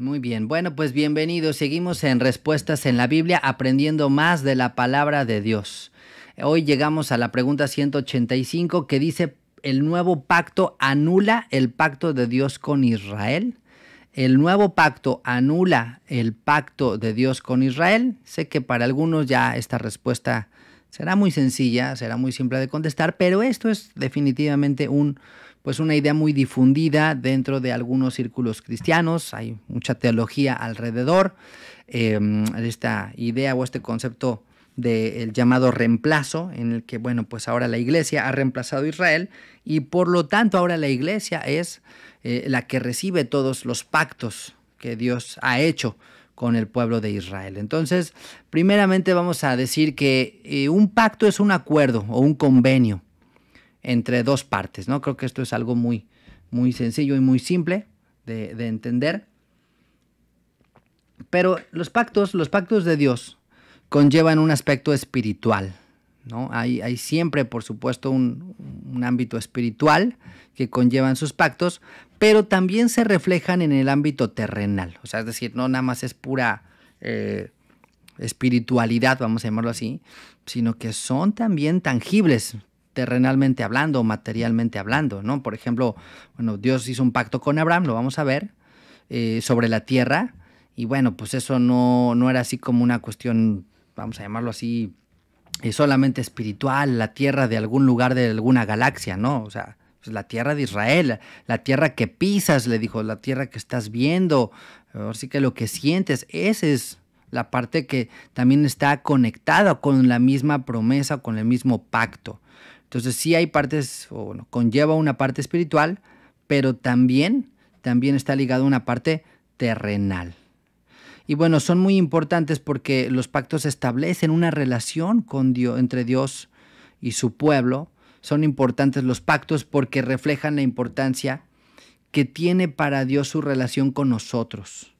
Muy bien, bueno, pues bienvenidos. Seguimos en Respuestas en la Biblia, aprendiendo más de la palabra de Dios. Hoy llegamos a la pregunta 185 que dice, ¿el nuevo pacto anula el pacto de Dios con Israel? ¿El nuevo pacto anula el pacto de Dios con Israel? Sé que para algunos ya esta respuesta será muy sencilla, será muy simple de contestar, pero esto es definitivamente un pues una idea muy difundida dentro de algunos círculos cristianos, hay mucha teología alrededor, em, de esta idea o este concepto del llamado reemplazo, en el que, bueno, pues ahora la iglesia ha reemplazado a Israel y por lo tanto ahora la iglesia es eh, la que recibe todos los pactos que Dios ha hecho con el pueblo de Israel. Entonces, primeramente vamos a decir que eh, un pacto es un acuerdo o un convenio entre dos partes, ¿no? Creo que esto es algo muy, muy sencillo y muy simple de, entender. Pero los pactos, los pactos de Dios conllevan un aspecto espiritual, ¿no? Hay, siempre, por supuesto, un, ámbito espiritual que conllevan sus pactos, pero también se reflejan en el ámbito terrenal. O sea, es decir, no nada más es pura eh, espiritualidad, vamos a llamarlo así, sino que son también tangibles, terrenalmente hablando, materialmente hablando, ¿no? Por ejemplo, bueno, Dios hizo un pacto con Abraham, lo vamos a ver, eh, sobre la tierra, y bueno, pues eso no, no era así como una cuestión, vamos a llamarlo así, eh, solamente espiritual, la tierra de algún lugar de alguna galaxia, ¿no? O sea, pues la tierra de Israel, la tierra que pisas, le dijo, la tierra que estás viendo, así que lo que sientes, ese es la parte que también está conectada con la misma promesa, con el mismo pacto. Entonces sí hay partes, o bueno, conlleva una parte espiritual, pero también, también está ligada una parte terrenal. Y bueno, son muy importantes porque los pactos establecen una relación con Dios, entre Dios y su pueblo. Son importantes los pactos porque reflejan la importancia que tiene para Dios su relación con nosotros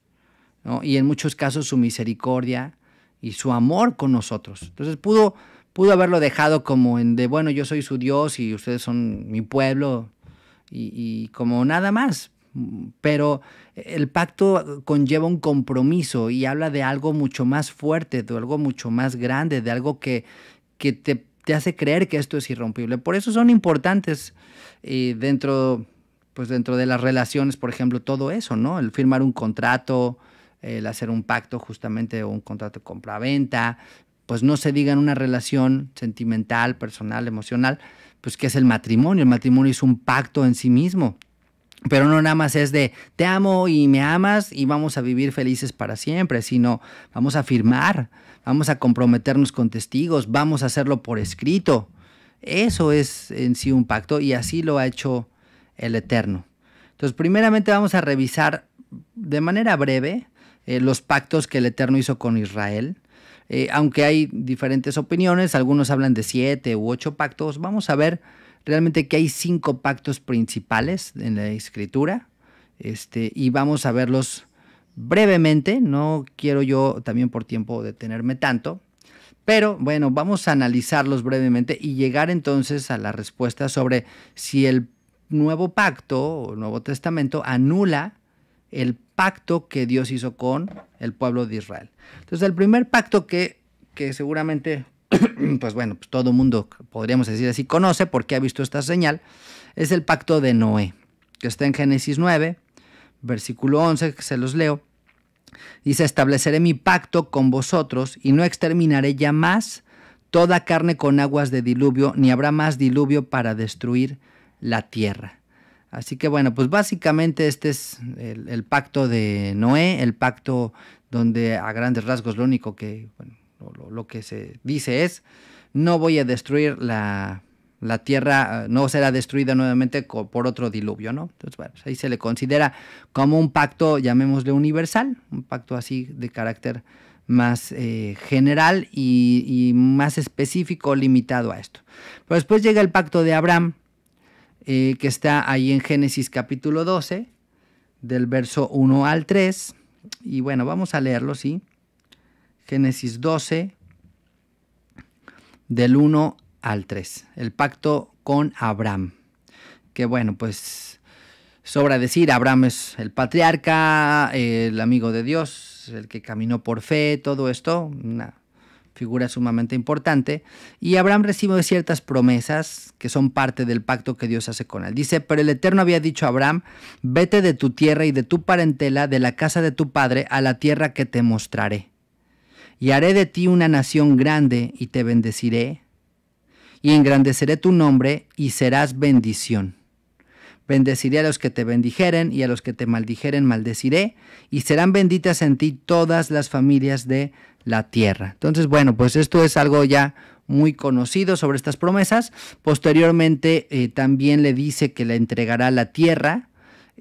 y en muchos casos su misericordia y su amor con nosotros. Entonces pudo, pudo haberlo dejado como en de, bueno, yo soy su Dios y ustedes son mi pueblo y, como nada más. Pero el pacto conlleva un compromiso y habla de algo mucho más fuerte, de algo mucho más grande, de algo que, te, hace creer que esto es irrompible. Por eso son importantes eh, dentro, pues dentro de las relaciones, por ejemplo, todo eso, ¿no? El firmar un contrato, el hacer un pacto justamente o un contrato de compra-venta, pues no se diga en una relación sentimental, personal, emocional, pues que es el matrimonio. El matrimonio es un pacto en sí mismo. Pero no nada más es de te amo y me amas y vamos a vivir felices para siempre, sino vamos a firmar, vamos a comprometernos con testigos, vamos a hacerlo por escrito. Eso es en sí un pacto y así lo ha hecho el Eterno. Entonces, primeramente vamos a revisar de manera breve eh, los pactos que el Eterno hizo con Israel. Eh, aunque hay diferentes opiniones, algunos hablan de siete u ocho pactos, vamos a ver realmente que hay cinco pactos principales en la escritura este, y vamos a verlos brevemente, no quiero yo también por tiempo detenerme tanto, pero bueno, vamos a analizarlos brevemente y llegar entonces a la respuesta sobre si el nuevo pacto o nuevo testamento anula el pacto que Dios hizo con el pueblo de Israel. Entonces, el primer pacto que, que seguramente, pues bueno, pues todo mundo, podríamos decir así, conoce porque ha visto esta señal, es el pacto de Noé, que está en Génesis 9, versículo 11, que se los leo. Dice, estableceré mi pacto con vosotros y no exterminaré ya más toda carne con aguas de diluvio, ni habrá más diluvio para destruir la tierra. Así que bueno, pues básicamente este es el, pacto de Noé, el pacto donde a grandes rasgos lo único que, bueno, lo, que se dice es, no voy a destruir la, tierra, eh, no será destruida nuevamente por otro diluvio, ¿no? Entonces, bueno, pues ahí se le considera como un pacto, llamémosle universal, un pacto así de carácter más eh, general y, y más específico, limitado a esto. Pero después llega el pacto de Abraham, eh, que está ahí en Génesis capítulo 12, del verso 1 al 3. Y bueno, vamos a leerlo, ¿sí? Génesis 12, del 1 al 3, el pacto con Abraham. Que bueno, pues sobra decir, Abraham es el patriarca, el amigo de Dios, el que caminó por fe, todo esto, nada, figura sumamente importante, y Abraham recibe ciertas promesas que son parte del pacto que Dios hace con él. Dice, pero el Eterno había dicho a Abraham, vete de tu tierra y de tu parentela, de la casa de tu padre, a la tierra que te mostraré. Y haré de ti una nación grande y te bendeciré, y engrandeceré tu nombre y serás bendición. Bendeciré a los que te bendijeren y a los que te maldijeren maldeciré, y serán benditas en ti todas las familias de la tierra. Entonces, bueno, pues esto es algo ya muy conocido sobre estas promesas. Posteriormente eh, también le dice que le entregará la tierra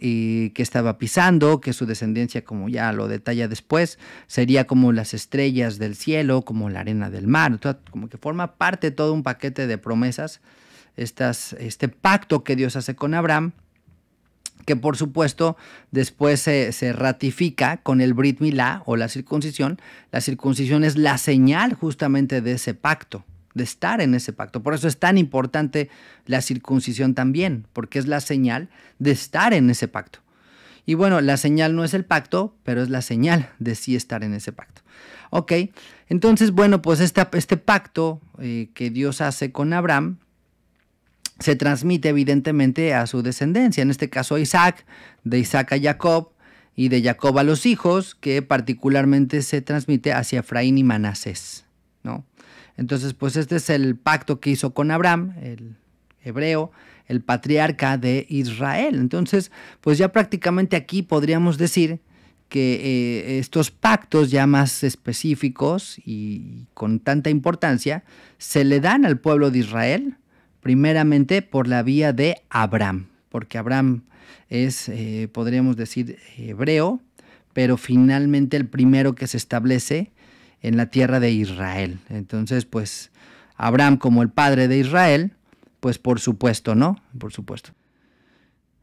eh, que estaba pisando, que su descendencia, como ya lo detalla después, sería como las estrellas del cielo, como la arena del mar, como que forma parte de todo un paquete de promesas, este pacto que Dios hace con Abraham que por supuesto después se, ratifica con el Brit Milá o la circuncisión. La circuncisión es la señal justamente de ese pacto, de estar en ese pacto. Por eso es tan importante la circuncisión también, porque es la señal de estar en ese pacto. Y bueno, la señal no es el pacto, pero es la señal de sí estar en ese pacto. Ok, entonces bueno, pues este pacto eh, que Dios hace con Abraham, se transmite evidentemente a su descendencia, en este caso a Isaac, de Isaac a Jacob y de Jacob a los hijos, que particularmente se transmite hacia Efraín y Manasés, ¿no? Entonces, pues este es el pacto que hizo con Abraham, el hebreo, el patriarca de Israel. Entonces, pues ya prácticamente aquí podríamos decir que eh, estos pactos ya más específicos y con tanta importancia se le dan al pueblo de Israel primeramente por la vía de Abraham, porque Abraham es, eh, podríamos decir, hebreo, pero finalmente el primero que se establece en la tierra de Israel. Entonces, pues Abraham como el padre de Israel, pues por supuesto, ¿no? Por supuesto.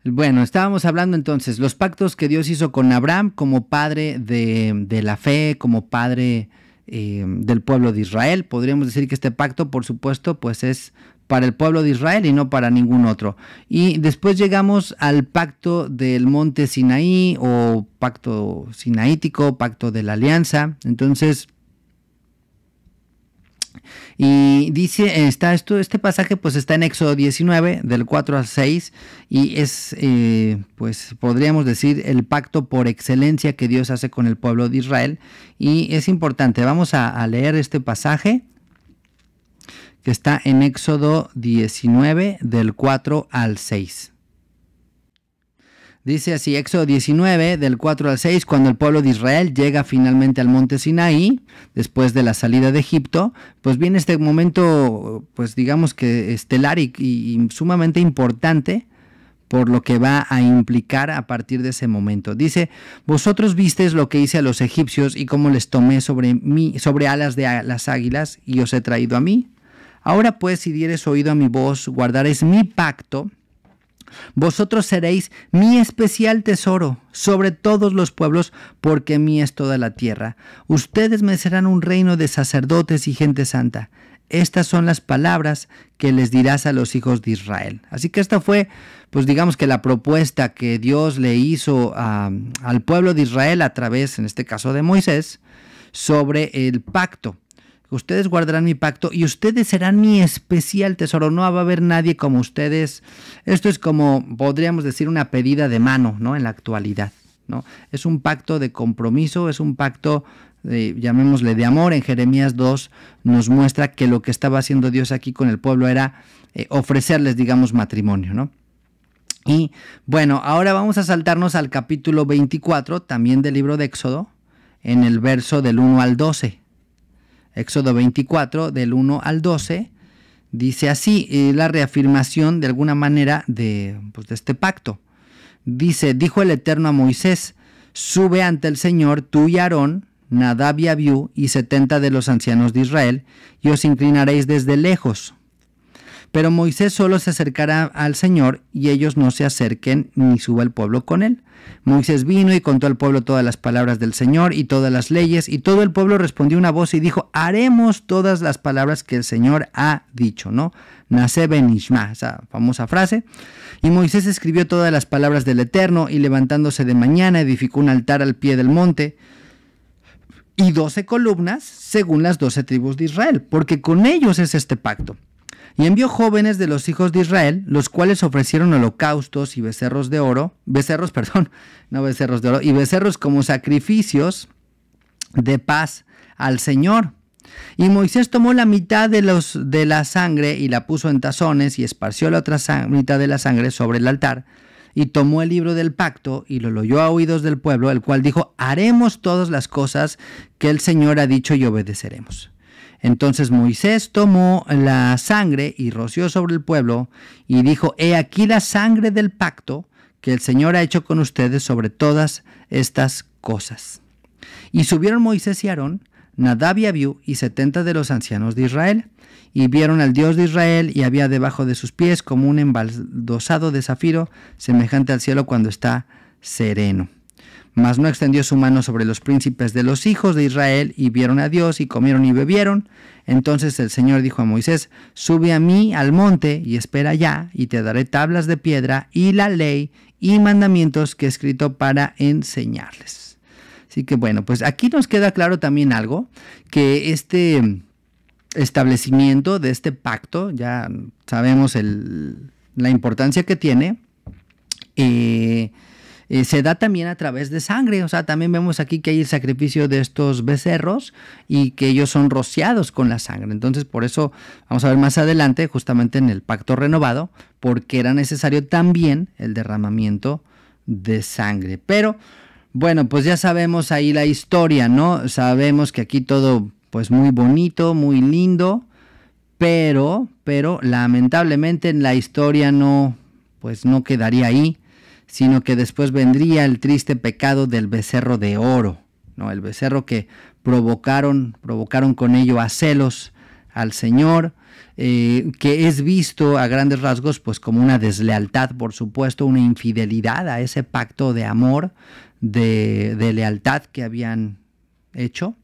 Bueno, estábamos hablando entonces los pactos que Dios hizo con Abraham como padre de, la fe, como padre eh, del pueblo de Israel. Podríamos decir que este pacto, por supuesto, pues es para el pueblo de Israel y no para ningún otro. Y después llegamos al pacto del monte Sinaí o pacto sinaítico, pacto de la alianza. Entonces, y dice, está esto, este pasaje pues está en Éxodo 19, del 4 al 6, y es, eh, pues podríamos decir, el pacto por excelencia que Dios hace con el pueblo de Israel. Y es importante, vamos a leer este pasaje que está en Éxodo 19 del 4 al 6. Dice así, Éxodo 19, del 4 al 6, cuando el pueblo de Israel llega finalmente al monte Sinaí, después de la salida de Egipto, pues viene este momento, pues digamos que estelar y, sumamente importante por lo que va a implicar a partir de ese momento. Dice, vosotros visteis lo que hice a los egipcios y cómo les tomé sobre, mí, sobre alas de las águilas y os he traído a mí. Ahora pues, si dieres oído a mi voz, guardaréis mi pacto, vosotros seréis mi especial tesoro sobre todos los pueblos, porque mí es toda la tierra. Ustedes me serán un reino de sacerdotes y gente santa. Estas son las palabras que les dirás a los hijos de Israel. Así que esta fue, pues digamos que la propuesta que Dios le hizo al pueblo de Israel a través, en este caso, de Moisés, sobre el pacto ustedes guardarán mi pacto y ustedes serán mi especial tesoro. No va a haber nadie como ustedes. Esto es como, podríamos decir, una pedida de mano, ¿no? En la actualidad, ¿no? Es un pacto de compromiso, es un pacto, llamémosle de amor. En Jeremías 2 nos muestra que lo que estaba haciendo Dios aquí con el pueblo era eh, ofrecerles, digamos, matrimonio, ¿no? Y bueno, ahora vamos a saltarnos al capítulo 24, también del libro de Éxodo, en el verso del 1 al 12. Éxodo 24, del 1 al 12, dice así, la reafirmación de alguna manera pues, de, este pacto. Dice, dijo el Eterno a Moisés, sube ante el Señor tú y Aarón, Nadab y Abiú y setenta de los ancianos de Israel, y os inclinaréis desde lejos. Pero Moisés solo se acercará al Señor y ellos no se acerquen ni suba el pueblo con él. Moisés vino y contó al pueblo todas las palabras del Señor y todas las leyes, y todo el pueblo respondió una voz y dijo, haremos todas las palabras que el Señor ha dicho, ¿no? Naseben Benishma, esa famosa frase. Y Moisés escribió todas las palabras del Eterno, y levantándose de mañana edificó un altar al pie del monte, y doce columnas, según las doce tribus de Israel, porque con ellos es este pacto y envió jóvenes de los hijos de Israel, los cuales ofrecieron holocaustos y becerros de oro, becerros, perdón, no becerros de oro, y becerros como sacrificios de paz al Señor. Y Moisés tomó la mitad de, los, de la sangre y la puso en tazones y esparció la otra mitad de la sangre sobre el altar. Y tomó el libro del pacto y lo oyó a oídos del pueblo, el cual dijo, haremos todas las cosas que el Señor ha dicho y obedeceremos. Entonces Moisés tomó la sangre y roció sobre el pueblo y dijo, He aquí la sangre del pacto que el Señor ha hecho con ustedes sobre todas estas cosas. Y subieron Moisés y Aarón, Nadab y Abiú y setenta de los ancianos de Israel, y vieron al Dios de Israel, y había debajo de sus pies como un embaldosado de zafiro, semejante al cielo cuando está sereno. Mas no extendió su mano sobre los príncipes de los hijos de Israel, y vieron a Dios, y comieron y bebieron. Entonces el Señor dijo a Moisés, Sube a mí al monte, y espera allá, y te daré tablas de piedra, y la ley, y mandamientos que he escrito para enseñarles. Así que bueno, pues aquí nos queda claro también algo, que este establecimiento de este pacto, ya sabemos la importancia que tiene, eh, eh, se da también a través de sangre. O sea, también vemos aquí que hay el sacrificio de estos becerros y que ellos son rociados con la sangre. Entonces, por eso vamos a ver más adelante, justamente en el pacto renovado, porque era necesario también el derramamiento de sangre. Pero, bueno, pues ya sabemos ahí la historia, ¿no? Sabemos que aquí todo, pues muy bonito, muy lindo. Pero, pero lamentablemente en la historia no, pues no quedaría ahí sino que después vendría el triste pecado del becerro de oro, ¿no? el becerro que provocaron, provocaron con ello a celos al Señor, eh, que es visto a grandes rasgos pues como una deslealtad, por supuesto, una infidelidad a ese pacto de amor, de, de lealtad que habían hecho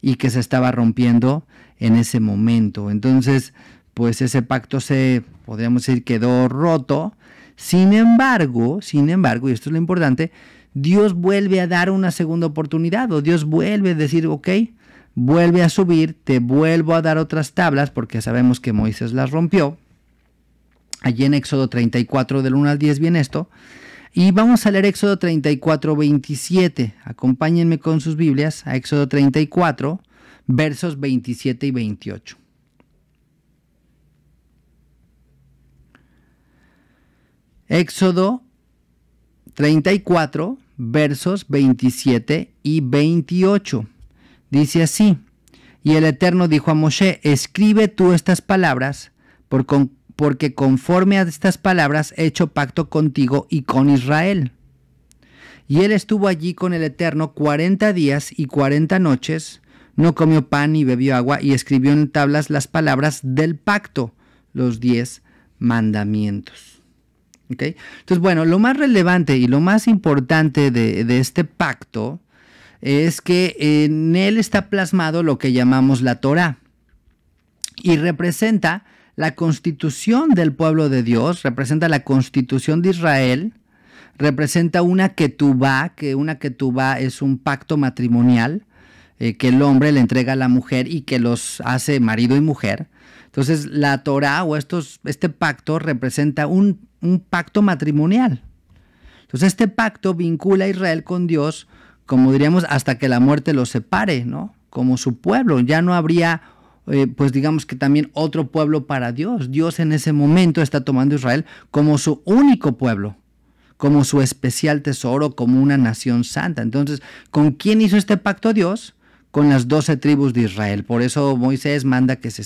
y que se estaba rompiendo en ese momento. Entonces, pues ese pacto se, podríamos decir, quedó roto sin embargo, sin embargo, y esto es lo importante, Dios vuelve a dar una segunda oportunidad o Dios vuelve a decir, ok, vuelve a subir, te vuelvo a dar otras tablas porque sabemos que Moisés las rompió. Allí en Éxodo 34 del 1 al 10 viene esto. Y vamos a leer Éxodo 34, 27. Acompáñenme con sus Biblias a Éxodo 34, versos 27 y 28. Éxodo 34, versos 27 y 28. Dice así, y el Eterno dijo a Moshe, escribe tú estas palabras, porque conforme a estas palabras he hecho pacto contigo y con Israel. Y él estuvo allí con el Eterno cuarenta días y cuarenta noches, no comió pan ni bebió agua, y escribió en tablas las palabras del pacto, los diez mandamientos. Entonces, bueno, lo más relevante y lo más importante de, este pacto es que en él está plasmado lo que llamamos la Torah y representa la constitución del pueblo de Dios, representa la constitución de Israel, representa una ketubá, que una ketubá es un pacto matrimonial, eh, que el hombre le entrega a la mujer y que los hace marido y mujer. Entonces la Torah o este pacto representa un, pacto matrimonial. Entonces este pacto vincula a Israel con Dios, como diríamos, hasta que la muerte los separe, ¿no? Como su pueblo. Ya no habría eh, pues digamos que también otro pueblo para Dios. Dios en ese momento está tomando a Israel como su único pueblo, como su especial tesoro, como una nación santa. Entonces, ¿con quién hizo este pacto Dios? con las doce tribus de Israel. Por eso Moisés manda que se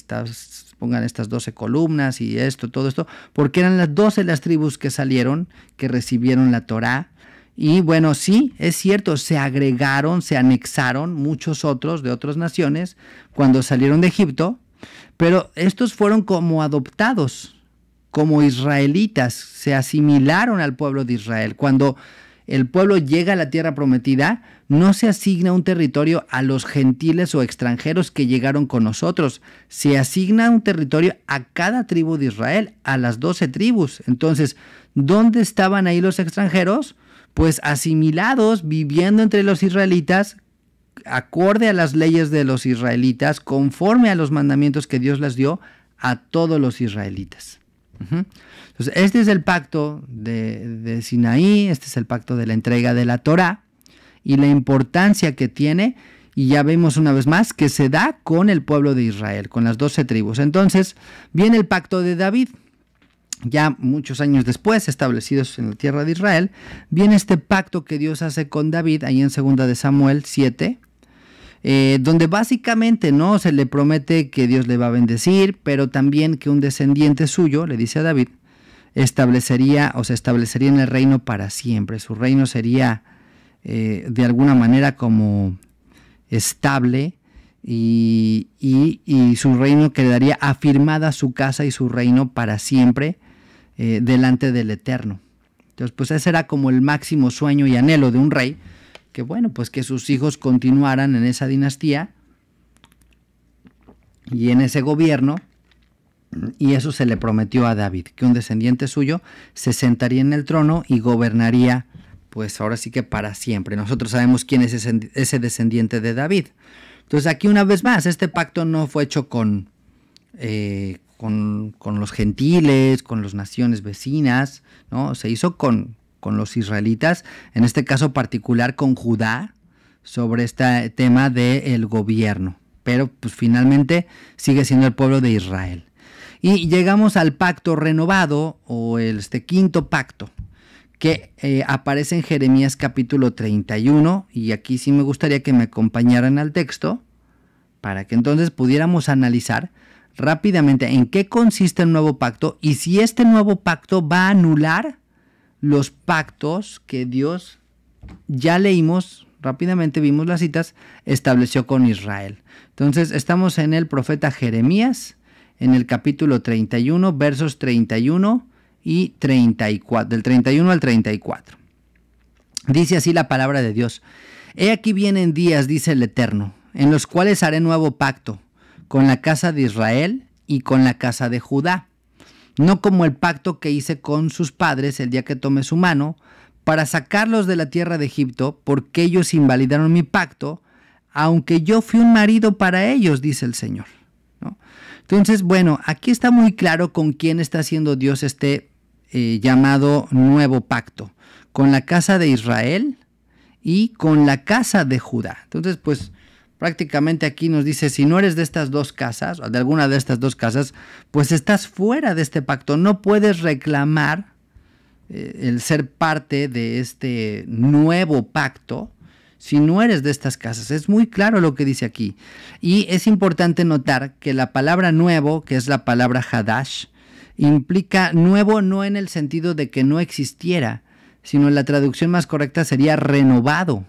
pongan estas doce columnas y esto, todo esto, porque eran las doce las tribus que salieron, que recibieron la Torá. Y bueno, sí, es cierto, se agregaron, se anexaron muchos otros de otras naciones cuando salieron de Egipto, pero estos fueron como adoptados, como israelitas, se asimilaron al pueblo de Israel. Cuando el pueblo llega a la tierra prometida, no se asigna un territorio a los gentiles o extranjeros que llegaron con nosotros, se asigna un territorio a cada tribu de Israel, a las doce tribus. Entonces, ¿dónde estaban ahí los extranjeros? Pues asimilados, viviendo entre los israelitas, acorde a las leyes de los israelitas, conforme a los mandamientos que Dios les dio a todos los israelitas. Entonces, este es el pacto de, Sinaí, este es el pacto de la entrega de la Torah y la importancia que tiene, y ya vemos una vez más que se da con el pueblo de Israel, con las doce tribus. Entonces, viene el pacto de David. Ya muchos años después, establecidos en la tierra de Israel, viene este pacto que Dios hace con David, ahí en 2 de Samuel 7, eh, donde básicamente no se le promete que Dios le va a bendecir, pero también que un descendiente suyo, le dice a David, establecería o se establecería en el reino para siempre. Su reino sería eh, de alguna manera como estable y, su reino quedaría afirmada su casa y su reino para siempre eh, delante del Eterno. Entonces, pues ese era como el máximo sueño y anhelo de un rey que bueno, pues que sus hijos continuaran en esa dinastía y en ese gobierno. Y eso se le prometió a David, que un descendiente suyo se sentaría en el trono y gobernaría, pues ahora sí que para siempre. Nosotros sabemos quién es ese, descendiente de David. Entonces aquí una vez más, este pacto no fue hecho con, eh, con, con, los gentiles, con las naciones vecinas, ¿no? Se hizo con, con los israelitas, en este caso particular con Judá, sobre este tema del gobierno. Pero pues finalmente sigue siendo el pueblo de Israel. Y llegamos al pacto renovado o este quinto pacto que eh, aparece en Jeremías capítulo 31 y aquí sí me gustaría que me acompañaran al texto para que entonces pudiéramos analizar rápidamente en qué consiste el nuevo pacto y si este nuevo pacto va a anular los pactos que Dios, ya leímos rápidamente, vimos las citas, estableció con Israel. Entonces estamos en el profeta Jeremías, en el capítulo 31, versos 31 y 34, del 31 al 34. Dice así la palabra de Dios. He aquí vienen días, dice el Eterno, en los cuales haré nuevo pacto con la casa de Israel y con la casa de Judá no como el pacto que hice con sus padres el día que tomé su mano, para sacarlos de la tierra de Egipto, porque ellos invalidaron mi pacto, aunque yo fui un marido para ellos, dice el Señor. Entonces, bueno, aquí está muy claro con quién está haciendo Dios este eh, llamado nuevo pacto, con la casa de Israel y con la casa de Judá. Entonces, pues prácticamente aquí nos dice, si no eres de estas dos casas, o de alguna de estas dos casas, pues estás fuera de este pacto, no puedes reclamar eh, el ser parte de este nuevo pacto si no eres de estas casas. Es muy claro lo que dice aquí. Y es importante notar que la palabra nuevo, que es la palabra hadash, implica nuevo no en el sentido de que no existiera, sino la traducción más correcta sería renovado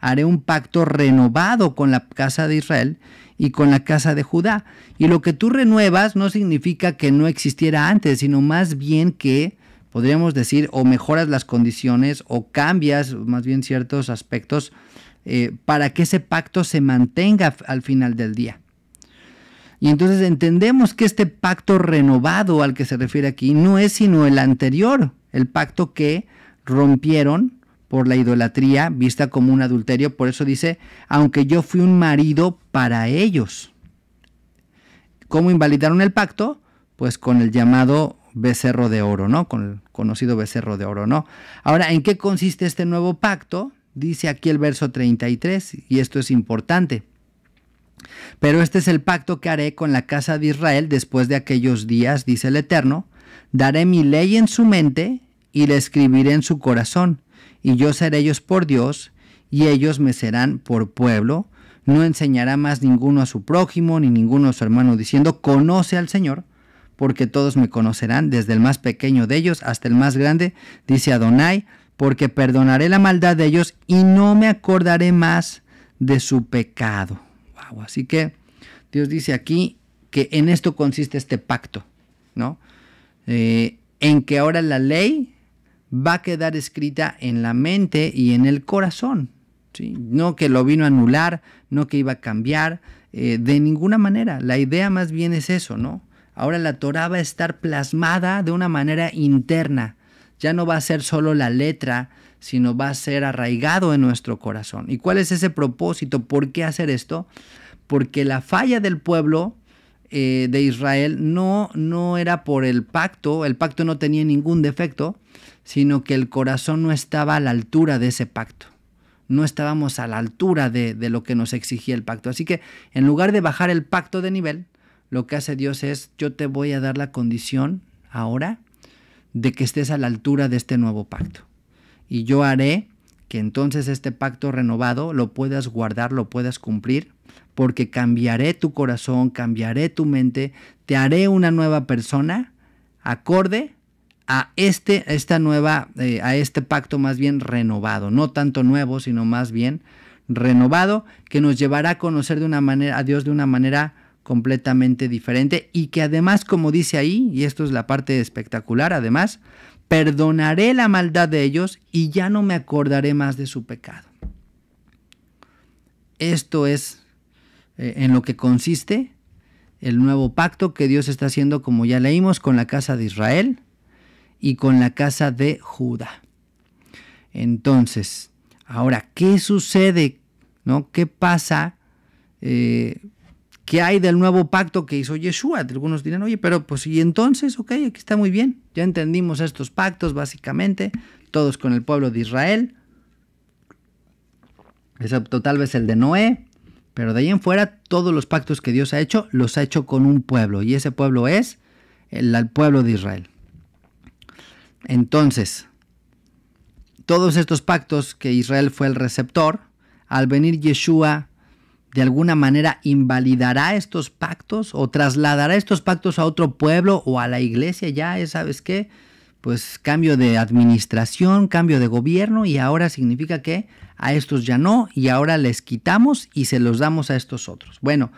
haré un pacto renovado con la casa de Israel y con la casa de Judá. Y lo que tú renuevas no significa que no existiera antes, sino más bien que podríamos decir o mejoras las condiciones o cambias más bien ciertos aspectos eh, para que ese pacto se mantenga al final del día. Y entonces entendemos que este pacto renovado al que se refiere aquí no es sino el anterior, el pacto que rompieron por la idolatría vista como un adulterio. Por eso dice, aunque yo fui un marido para ellos. ¿Cómo invalidaron el pacto? Pues con el llamado becerro de oro, ¿no? Con el conocido becerro de oro, ¿no? Ahora, ¿en qué consiste este nuevo pacto? Dice aquí el verso 33, y esto es importante. Pero este es el pacto que haré con la casa de Israel después de aquellos días, dice el Eterno. Daré mi ley en su mente y la escribiré en su corazón y yo seré ellos por Dios, y ellos me serán por pueblo. No enseñará más ninguno a su prójimo, ni ninguno a su hermano, diciendo, conoce al Señor, porque todos me conocerán, desde el más pequeño de ellos hasta el más grande, dice Adonai, porque perdonaré la maldad de ellos y no me acordaré más de su pecado. así que Dios dice aquí que en esto consiste este pacto, ¿no? Eh, en que ahora la ley va a quedar escrita en la mente y en el corazón. No que lo vino a anular, no que iba a cambiar, eh, de ninguna manera. La idea más bien es eso, ¿no? Ahora la Torah va a estar plasmada de una manera interna. Ya no va a ser solo la letra, sino va a ser arraigado en nuestro corazón. ¿Y cuál es ese propósito? ¿Por qué hacer esto? Porque la falla del pueblo eh, de Israel no, no era por el pacto, el pacto no tenía ningún defecto, sino que el corazón no estaba a la altura de ese pacto. No estábamos a la altura de, de lo que nos exigía el pacto. Así que en lugar de bajar el pacto de nivel, lo que hace Dios es, yo te voy a dar la condición ahora de que estés a la altura de este nuevo pacto. Y yo haré que entonces este pacto renovado lo puedas guardar, lo puedas cumplir, porque cambiaré tu corazón, cambiaré tu mente, te haré una nueva persona acorde a este, esta nueva, eh, a este pacto más bien renovado, no tanto nuevo, sino más bien renovado, que nos llevará a conocer de una manera, a Dios de una manera completamente diferente y que además, como dice ahí, y esto es la parte espectacular, además, perdonaré la maldad de ellos y ya no me acordaré más de su pecado. Esto es eh, en lo que consiste el nuevo pacto que Dios está haciendo, como ya leímos, con la casa de Israel, y con la casa de Judá. Entonces, ahora, ¿qué sucede? ¿No? ¿Qué pasa? Eh, ¿Qué hay del nuevo pacto que hizo Yeshua? Algunos dirán, oye, pero pues y entonces, ok, aquí está muy bien. Ya entendimos estos pactos básicamente, todos con el pueblo de Israel, excepto tal vez el de Noé, pero de ahí en fuera todos los pactos que Dios ha hecho los ha hecho con un pueblo y ese pueblo es el pueblo de Israel. Entonces, todos estos pactos que Israel fue el receptor, al venir Yeshua, de alguna manera invalidará estos pactos o trasladará estos pactos a otro pueblo o a la iglesia, ya ¿sabes qué? Pues cambio de administración, cambio de gobierno y ahora significa que a estos ya no y ahora les quitamos y se los damos a estos otros. Bueno,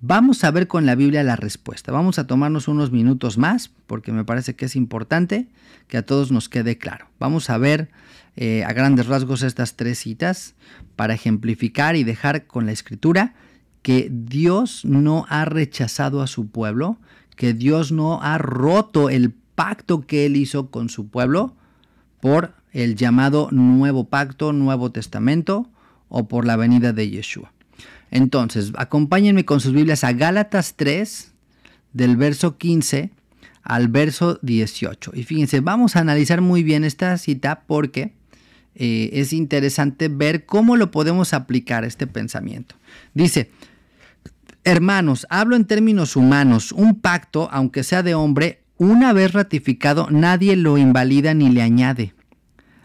Vamos a ver con la Biblia la respuesta. Vamos a tomarnos unos minutos más porque me parece que es importante que a todos nos quede claro. Vamos a ver eh, a grandes rasgos estas tres citas para ejemplificar y dejar con la escritura que Dios no ha rechazado a su pueblo, que Dios no ha roto el pacto que él hizo con su pueblo por el llamado nuevo pacto, nuevo testamento o por la venida de Yeshua. Entonces, acompáñenme con sus Biblias a Gálatas 3, del verso 15 al verso 18. Y fíjense, vamos a analizar muy bien esta cita porque eh, es interesante ver cómo lo podemos aplicar este pensamiento. Dice, hermanos, hablo en términos humanos, un pacto, aunque sea de hombre, una vez ratificado, nadie lo invalida ni le añade.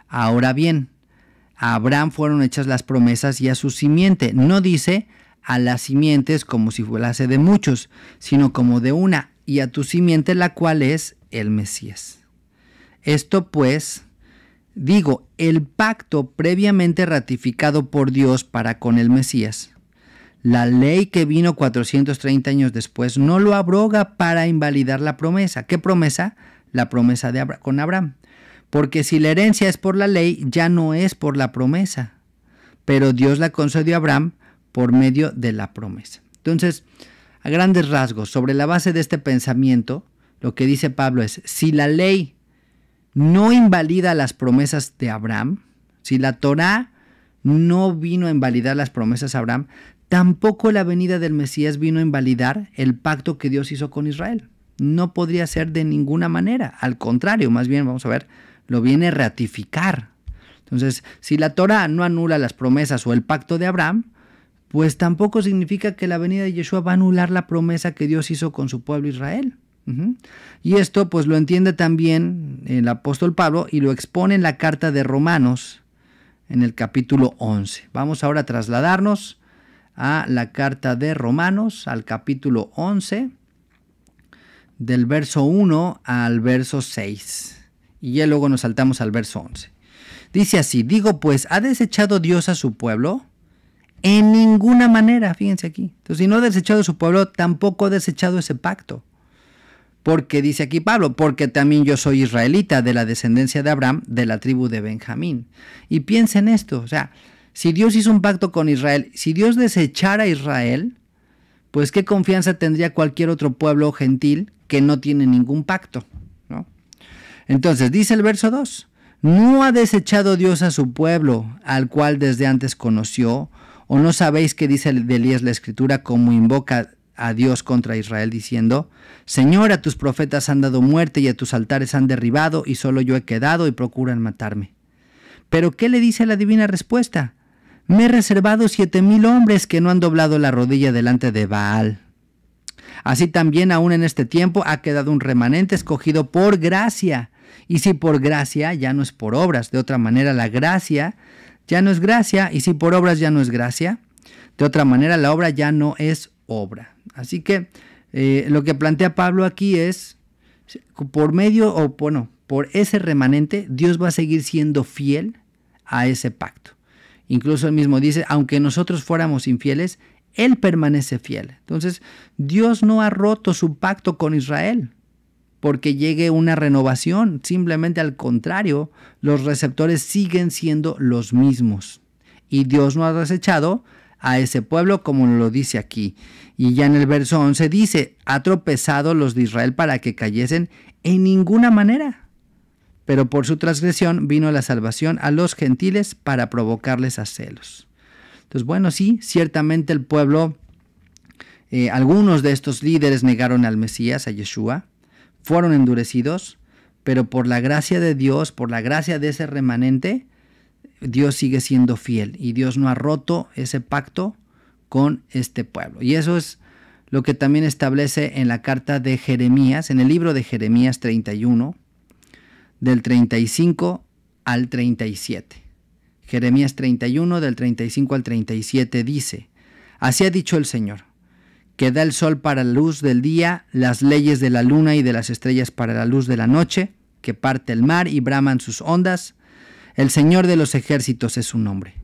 Ahora bien, a Abraham fueron hechas las promesas y a su simiente. No dice a las simientes como si fuese de muchos, sino como de una, y a tu simiente la cual es el Mesías. Esto pues, digo, el pacto previamente ratificado por Dios para con el Mesías. La ley que vino 430 años después no lo abroga para invalidar la promesa. ¿Qué promesa? La promesa de con Abraham. Porque si la herencia es por la ley, ya no es por la promesa. Pero Dios la concedió a Abraham por medio de la promesa. Entonces, a grandes rasgos, sobre la base de este pensamiento, lo que dice Pablo es, si la ley no invalida las promesas de Abraham, si la Torá no vino a invalidar las promesas a Abraham, tampoco la venida del Mesías vino a invalidar el pacto que Dios hizo con Israel. No podría ser de ninguna manera. Al contrario, más bien vamos a ver lo viene a ratificar. Entonces, si la Torah no anula las promesas o el pacto de Abraham, pues tampoco significa que la venida de Yeshua va a anular la promesa que Dios hizo con su pueblo Israel. Y esto pues lo entiende también el apóstol Pablo y lo expone en la carta de Romanos en el capítulo 11. Vamos ahora a trasladarnos a la carta de Romanos al capítulo 11 del verso 1 al verso 6. Y ya luego nos saltamos al verso 11. Dice así, digo pues, ¿ha desechado Dios a su pueblo? En ninguna manera, fíjense aquí. Entonces, si no ha desechado a su pueblo, tampoco ha desechado ese pacto. Porque dice aquí Pablo, porque también yo soy israelita de la descendencia de Abraham, de la tribu de Benjamín. Y piensen esto, o sea, si Dios hizo un pacto con Israel, si Dios desechara a Israel, pues qué confianza tendría cualquier otro pueblo gentil que no tiene ningún pacto. Entonces, dice el verso 2, ¿no ha desechado Dios a su pueblo, al cual desde antes conoció? ¿O no sabéis que dice de Elías la escritura como invoca a Dios contra Israel diciendo, Señor, a tus profetas han dado muerte y a tus altares han derribado y solo yo he quedado y procuran matarme? Pero ¿qué le dice la divina respuesta? Me he reservado siete mil hombres que no han doblado la rodilla delante de Baal. Así también aún en este tiempo ha quedado un remanente escogido por gracia, y si por gracia, ya no es por obras. De otra manera, la gracia ya no es gracia. Y si por obras ya no es gracia, de otra manera, la obra ya no es obra. Así que eh, lo que plantea Pablo aquí es, por medio, o bueno, por ese remanente, Dios va a seguir siendo fiel a ese pacto. Incluso él mismo dice, aunque nosotros fuéramos infieles, Él permanece fiel. Entonces, Dios no ha roto su pacto con Israel porque llegue una renovación. Simplemente al contrario, los receptores siguen siendo los mismos. Y Dios no ha desechado a ese pueblo como lo dice aquí. Y ya en el verso 11 dice, ha tropezado los de Israel para que cayesen en ninguna manera. Pero por su transgresión vino la salvación a los gentiles para provocarles a celos. Entonces, bueno, sí, ciertamente el pueblo, eh, algunos de estos líderes negaron al Mesías, a Yeshua, fueron endurecidos, pero por la gracia de Dios, por la gracia de ese remanente, Dios sigue siendo fiel y Dios no ha roto ese pacto con este pueblo. Y eso es lo que también establece en la carta de Jeremías, en el libro de Jeremías 31, del 35 al 37. Jeremías 31, del 35 al 37 dice, Así ha dicho el Señor que da el sol para la luz del día, las leyes de la luna y de las estrellas para la luz de la noche, que parte el mar y braman sus ondas. El Señor de los ejércitos es su nombre.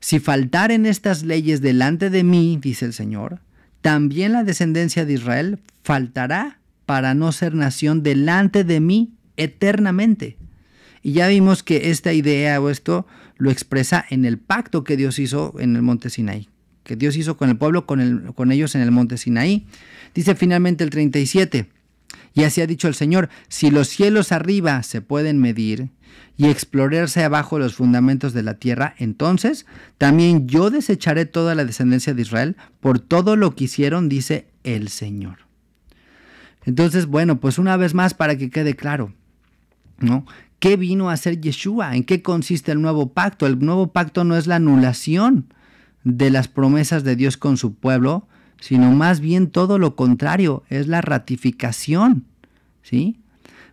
Si faltaren estas leyes delante de mí, dice el Señor, también la descendencia de Israel faltará para no ser nación delante de mí eternamente. Y ya vimos que esta idea o esto lo expresa en el pacto que Dios hizo en el monte Sinaí que Dios hizo con el pueblo, con, ellos en el monte Sinaí. Dice finalmente el 37, y así ha dicho el Señor, si los cielos arriba se pueden medir y explorarse abajo los fundamentos de la tierra, entonces también yo desecharé toda la descendencia de Israel por todo lo que hicieron, dice el Señor. Entonces, bueno, pues una vez más para que quede claro, ¿no? ¿Qué vino a hacer Yeshua? ¿En qué consiste el nuevo pacto? El nuevo pacto no es la anulación de las promesas de Dios con su pueblo, sino más bien todo lo contrario, es la ratificación. ¿sí?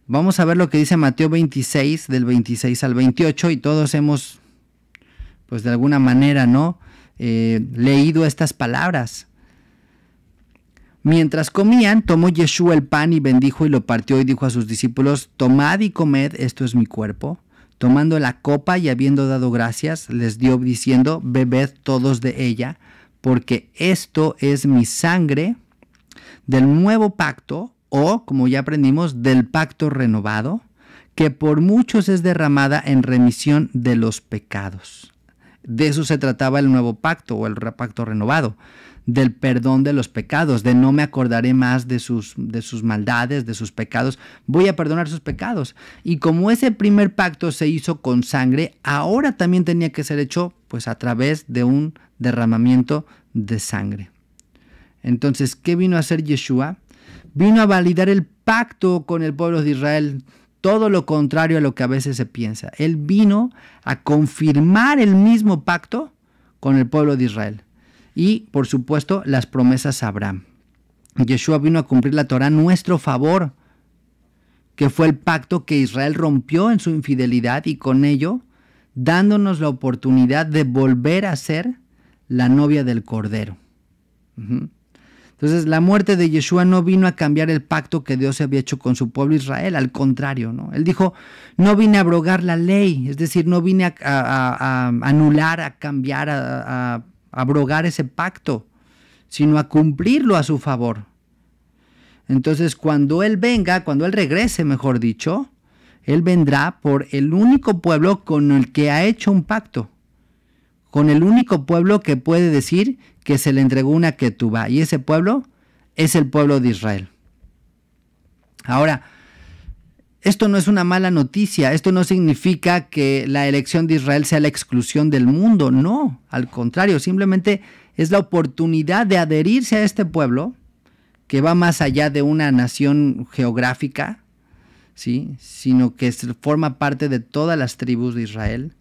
Vamos a ver lo que dice Mateo 26, del 26 al 28, y todos hemos, pues de alguna manera, ¿no? Eh, leído estas palabras. Mientras comían, tomó Yeshua el pan y bendijo y lo partió y dijo a sus discípulos, tomad y comed, esto es mi cuerpo. Tomando la copa y habiendo dado gracias, les dio diciendo, bebed todos de ella, porque esto es mi sangre del nuevo pacto, o, como ya aprendimos, del pacto renovado, que por muchos es derramada en remisión de los pecados. De eso se trataba el nuevo pacto o el pacto renovado del perdón de los pecados, de no me acordaré más de sus, de sus maldades, de sus pecados, voy a perdonar sus pecados. Y como ese primer pacto se hizo con sangre, ahora también tenía que ser hecho pues a través de un derramamiento de sangre. Entonces, ¿qué vino a hacer Yeshua? Vino a validar el pacto con el pueblo de Israel, todo lo contrario a lo que a veces se piensa. Él vino a confirmar el mismo pacto con el pueblo de Israel y por supuesto las promesas a Abraham. Yeshua vino a cumplir la Torah a nuestro favor, que fue el pacto que Israel rompió en su infidelidad y con ello dándonos la oportunidad de volver a ser la novia del Cordero. Entonces la muerte de Yeshua no vino a cambiar el pacto que Dios había hecho con su pueblo Israel, al contrario, ¿no? Él dijo, no vine a abrogar la ley, es decir, no vine a, a anular, a cambiar, a, abrogar ese pacto, sino a cumplirlo a su favor. Entonces, cuando Él venga, cuando Él regrese, mejor dicho, Él vendrá por el único pueblo con el que ha hecho un pacto, con el único pueblo que puede decir que se le entregó una ketubah y ese pueblo es el pueblo de Israel. Ahora, esto no es una mala noticia, esto no significa que la elección de Israel sea la exclusión del mundo, no, al contrario, simplemente es la oportunidad de adherirse a este pueblo que va más allá de una nación geográfica, ¿sí? sino que forma parte de todas las tribus de Israel.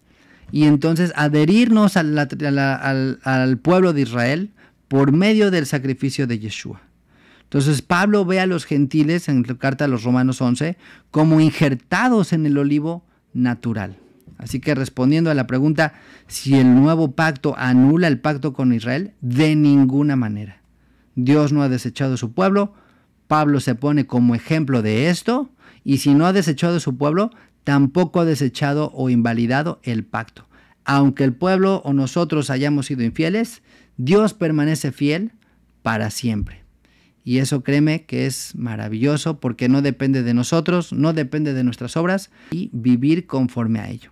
Y entonces adherirnos al, al pueblo de Israel por medio del sacrificio de Yeshua. Entonces Pablo ve a los gentiles en la carta a los Romanos 11 como injertados en el olivo natural. Así que respondiendo a la pregunta si el nuevo pacto anula el pacto con Israel, de ninguna manera. Dios no ha desechado su pueblo, Pablo se pone como ejemplo de esto, y si no ha desechado a su pueblo, tampoco ha desechado o invalidado el pacto. Aunque el pueblo o nosotros hayamos sido infieles, Dios permanece fiel para siempre. Y eso créeme que es maravilloso porque no depende de nosotros, no depende de nuestras obras y vivir conforme a ello.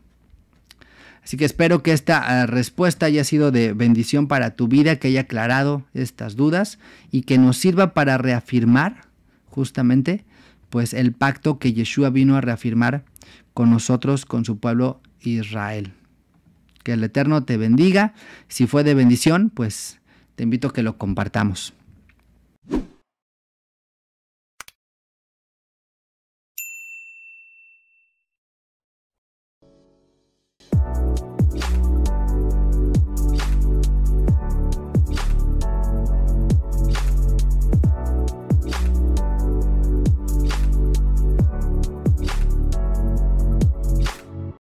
Así que espero que esta ah, respuesta haya sido de bendición para tu vida, que haya aclarado estas dudas y que nos sirva para reafirmar justamente pues el pacto que Yeshua vino a reafirmar con nosotros, con su pueblo Israel. Que el Eterno te bendiga. Si fue de bendición, pues te invito a que lo compartamos.